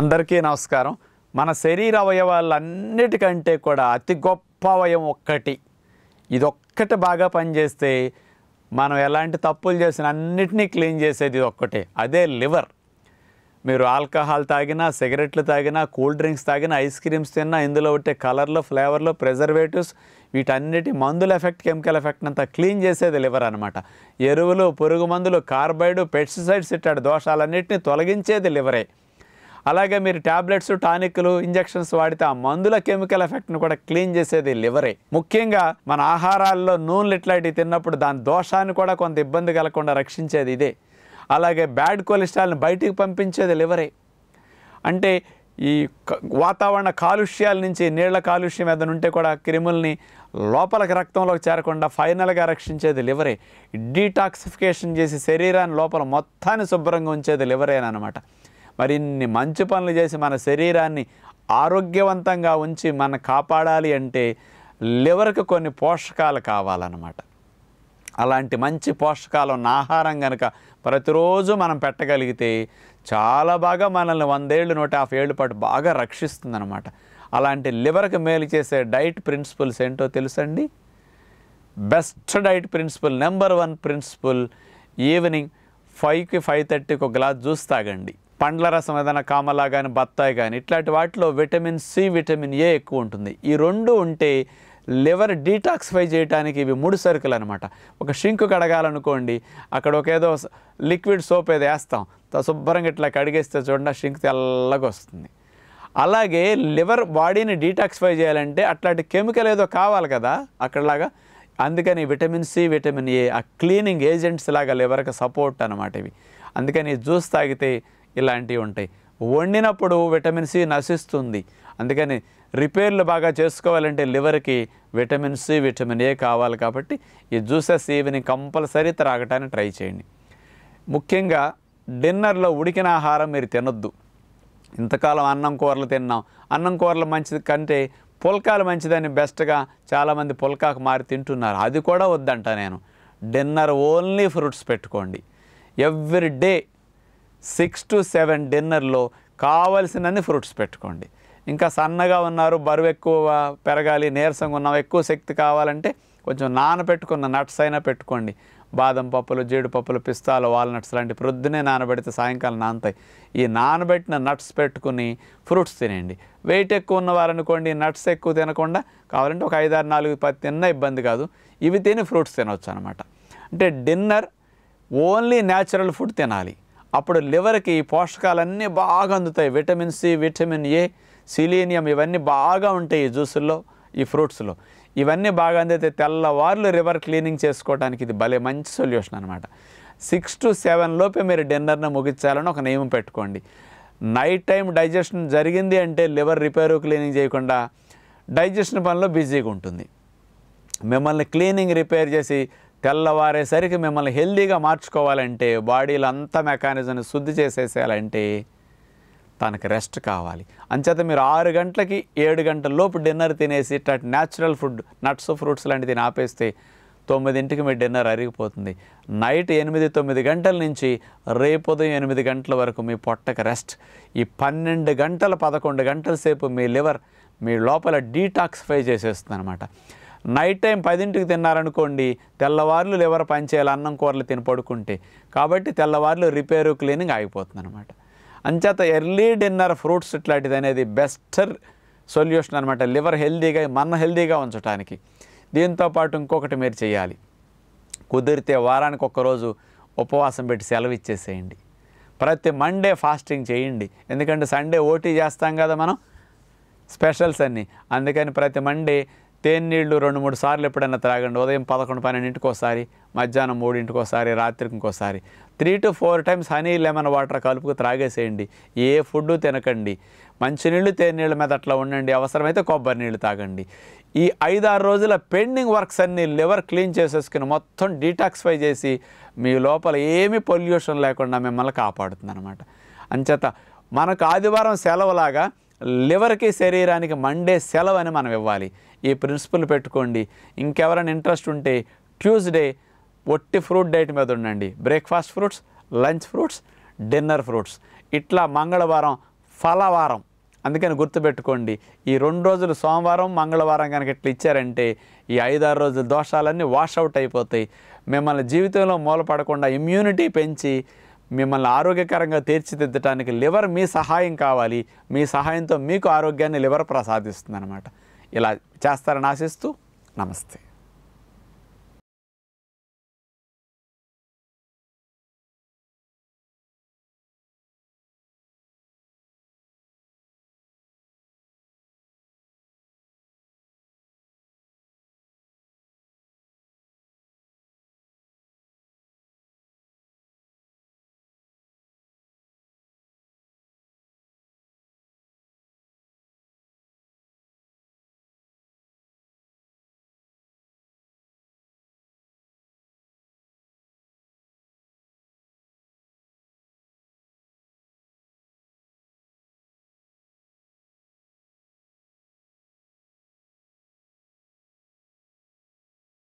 అందరికీ నమస్కారం మన శరీర అవయవాలన్నిటికంటే కూడా అతి గొప్ప అవయవం ఒక్కటి ఇదొక్కటి బాగా పనిచేస్తే మనం ఎలాంటి తప్పులు చేసిన అన్నిటినీ క్లీన్ చేసేది ఒక్కటే అదే లివర్ మీరు ఆల్కహాల్ తాగినా సిగరెట్లు తాగినా కూల్ డ్రింక్స్ తాగినా ఐస్ క్రీమ్స్ తిన్నా ఇందులో ఉంటే కలర్లు ఫ్లేవర్లు ప్రిజర్వేటివ్స్ వీటన్నిటి మందుల ఎఫెక్ట్ కెమికల్ ఎఫెక్ట్ అంతా క్లీన్ చేసేది లివర్ అనమాట ఎరువులు పురుగు మందులు కార్బైడ్ పెస్టిసైడ్స్ ఇట్టాడు దోషాలన్నింటినీ తొలగించేది లివరే అలాగే మీరు ట్యాబ్లెట్స్ టానిక్లు ఇంజెక్షన్స్ వాడితే ఆ మందుల కెమికల్ ఎఫెక్ట్ను కూడా క్లీన్ చేసేది లివరే ముఖ్యంగా మన ఆహారాల్లో నూనెలు ఇట్లాంటివి తిన్నప్పుడు దాని దోషాన్ని కూడా కొంత ఇబ్బంది కలగకుండా రక్షించేది ఇదే అలాగే బ్యాడ్ కొలెస్ట్రాల్ని బయటికి పంపించేది లివరే అంటే ఈ వాతావరణ కాలుష్యాల నుంచి నీళ్ల కాలుష్యం ఏదైనా కూడా క్రిముల్ని లోపలికి రక్తంలోకి చేరకుండా ఫైనల్గా రక్షించేది లివరే డీటాక్సిఫికేషన్ చేసి శరీరాన్ని లోపల మొత్తాన్ని శుభ్రంగా ఉంచేది లివరేనమాట మరిన్ని మంచి పనులు చేసి మన శరీరాన్ని ఆరోగ్యవంతంగా ఉంచి మనం కాపాడాలి అంటే లివర్కి కొన్ని పోషకాలు కావాలన్నమాట అలాంటి మంచి పోషకాలు ఉన్న ఆహారం కనుక ప్రతిరోజు మనం పెట్టగలిగితే చాలా బాగా మనల్ని వందేళ్ళు నూట యాభై ఏళ్ళు పాటు బాగా రక్షిస్తుందన్నమాట అలాంటి లివర్కి మేలు చేసే డైట్ ప్రిన్సిపల్స్ ఏంటో తెలుసండి best diet principle number one principle evening ఫైవ్కి ఫైవ్ థర్టీకి ఒక గ్లాస్ జ్యూస్ తాగండి పండ్ల రసం ఏదైనా కామలా కానీ బత్తాయి కానీ ఇట్లాంటి వాటిలో విటమిన్ సి విటమిన్ ఏ ఎక్కువ ఉంటుంది ఈ రెండు ఉంటే లివర్ డీటాక్సిఫై చేయడానికి ఇవి మూడు సరుకులు అనమాట ఒక షింకు కడగాలనుకోండి అక్కడ ఒక ఏదో లిక్విడ్ సోప్ ఏదో వేస్తాం శుభ్రంగా ఇట్లా కడిగేస్తే చూడండి షింక్ తెల్లగా వస్తుంది అలాగే లివర్ బాడీని డీటాక్సిఫై చేయాలంటే అట్లాంటి కెమికల్ ఏదో కావాలి కదా అక్కడలాగా అందుకని విటమిన్ సి విటమిన్ ఏ ఆ క్లీనింగ్ ఏజెంట్స్ లాగా లివర్కి సపోర్ట్ అనమాట ఇవి అందుకని జ్యూస్ తాగితే ఇలాంటివి ఉంటాయి వండినప్పుడు విటమిన్ సి నశిస్తుంది అందుకని రిపేర్లు బాగా చేసుకోవాలంటే లివర్కి విటమిన్ సి విటమిన్ ఏ కావాలి కాబట్టి ఈ జ్యూసెస్ ఈవినింగ్ కంపల్సరీ త్రాగటానికి ట్రై చేయండి ముఖ్యంగా డిన్నర్లో ఉడికిన ఆహారం మీరు తినొద్దు ఇంతకాలం అన్నం కూరలు తిన్నాం అన్నం కూరలు మంచిది కంటే పుల్కాలు మంచిదని బెస్ట్గా చాలామంది పుల్కాకు మారి తింటున్నారు అది కూడా వద్దంట నేను డిన్నర్ ఓన్లీ ఫ్రూట్స్ పెట్టుకోండి every day six to seven డిన్నర్లో కావలసినన్ని ఫ్రూట్స్ పెట్టుకోండి ఇంకా సన్నగా ఉన్నారు బరువు ఎక్కువ పెరగాలి నీరసంగా ఉన్నాం ఎక్కువ శక్తి కావాలంటే కొంచెం నానబెట్టుకున్న నట్స్ అయినా పెట్టుకోండి బాదం పప్పులు జీడిపప్పులు పిస్తాలు వాల్నట్స్ లాంటి ప్రొద్దునే నానబెడితే సాయంకాలం నానతాయి ఈ నానబెట్టిన నట్స్ పెట్టుకుని ఫ్రూట్స్ తినండి వెయిట్ ఎక్కువ ఉన్నవారనుకోండి నట్స్ ఎక్కువ తినకుండా కావాలంటే ఒక ఐదారు నాలుగు పది తిన్నా ఇబ్బంది కాదు ఇవి తిని ఫ్రూట్స్ తినవచ్చు అనమాట అంటే డిన్నర్ ఓన్లీ న్యాచురల్ ఫుడ్ తినాలి అప్పుడు లివర్కి ఈ పోషకాలన్నీ బాగా అందుతాయి vitamin C vitamin A selenium ఇవన్నీ బాగా ఉంటాయి ఈ జ్యూసుల్లో ఈ ఫ్రూట్స్లో ఇవన్నీ బాగా అందితే తెల్లవార్లు రివర్ క్లీనింగ్ చేసుకోవడానికి ఇది భలే మంచి సొల్యూషన్ అనమాట సిక్స్ టు సెవెన్ లోపే మీరు డిన్నర్ను ముగించాలని ఒక నియమం పెట్టుకోండి నైట్ టైం డైజెషన్ జరిగింది అంటే లివర్ రిపేరు క్లీనింగ్ చేయకుండా డైజెషన్ పనిలో బిజీగా ఉంటుంది మిమ్మల్ని క్లీనింగ్ రిపేర్ చేసి తెల్లవారేసరికి మిమ్మల్ని హెల్దీగా మార్చుకోవాలంటే బాడీలో అంతా మెకానిజంని శుద్ధి చేసేసేయాలంటే తనకు రెస్ట్ కావాలి అంచేత మీరు ఆరు గంటలకి ఏడు గంటల లోపు డిన్నర్ తినేసి ఇట్లాంటి న్యాచురల్ ఫుడ్ నట్స్ ఫ్రూట్స్ లాంటిది ఆపేస్తే తొమ్మిదింటికి మీ డిన్నర్ అరిగిపోతుంది నైట్ ఎనిమిది తొమ్మిది గంటల నుంచి రేపు ఉదయం ఎనిమిది గంటల వరకు మీ పొట్టకు రెస్ట్ ఈ పన్నెండు గంటల పదకొండు గంటల సేపు మీ లివర్ మీ లోపల డీటాక్సిఫై చేసేస్తుంది అనమాట నైట్ టైం పదింటికి తిన్నారనుకోండి తెల్లవార్లు పని పనిచేయాలి అన్నం కూరలు తిని పడుకుంటే కాబట్టి తెల్లవార్లు రిపేరు క్లీనింగ్ ఆగిపోతుంది అనమాట అంచేత ఎర్లీ డిన్నర్ ఫ్రూట్స్ ఇట్లాంటిది అనేది బెస్టర్ సొల్యూషన్ అనమాట లివర్ హెల్దీగా మన హెల్దీగా ఉంచడానికి దీంతోపాటు ఇంకొకటి మీరు చేయాలి కుదిరితే వారానికి ఒక్కరోజు ఉపవాసం పెట్టి సెలవు ఇచ్చేసేయండి ప్రతి మండే ఫాస్టింగ్ చేయండి ఎందుకంటే సండే ఓటీ చేస్తాం కదా మనం స్పెషల్స్ అన్నీ అందుకని ప్రతి మండే తేనీళ్ళు రెండు మూడు సార్లు ఎప్పుడైనా త్రాగండి ఉదయం పదకొండు పన్నెండింటికి ఒకసారి మధ్యాహ్నం మూడింటికి ఒకసారి రాత్రికి ఇంకోసారి three to four times honey lemon water కలుపుకు త్రాగేసేయండి ఏ ఫుడ్ తినకండి మంచినీళ్ళు తేనీళ్ళ మీద అట్లా ఉండండి అవసరమైతే కొబ్బరి నీళ్ళు తాగండి ఈ ఐదారు రోజుల పెండింగ్ వర్క్స్ అన్నీ లివర్ క్లీన్ చేసేసుకుని మొత్తం డీటాక్స్ఫై చేసి మీ లోపల ఏమీ పొల్యూషన్ లేకుండా మిమ్మల్ని కాపాడుతుంది అనమాట అంచేత మనకు ఆదివారం సెలవులాగా లివర్కి శరీరానికి మండే సెలవు అని మనం ఇవ్వాలి ఈ ప్రిన్సిపల్ పెట్టుకోండి ఇంకెవరైనా ఇంట్రెస్ట్ ఉంటే ట్యూస్డే ఒట్టి ఫ్రూట్ డైట్ మీద ఉండండి breakfast fruits lunch fruits dinner fruits ఇట్లా మంగళవారం ఫలవారం అందుకని గుర్తుపెట్టుకోండి ఈ రెండు రోజులు సోమవారం మంగళవారం కనుక ఇట్లా ఇచ్చారంటే ఈ ఐదారు రోజుల దోషాలన్నీ వాష్ అవుట్ అయిపోతాయి మిమ్మల్ని జీవితంలో మూలపడకుండా ఇమ్యూనిటీ పెంచి మిమ్మల్ని ఆరోగ్యకరంగా తీర్చిదిద్దటానికి లివర్ మీ సహాయం కావాలి మీ సహాయంతో మీకు ఆరోగ్యాన్ని లివర్ ప్రసాదిస్తుంది ఇలా చేస్తారని ఆశిస్తూ నమస్తే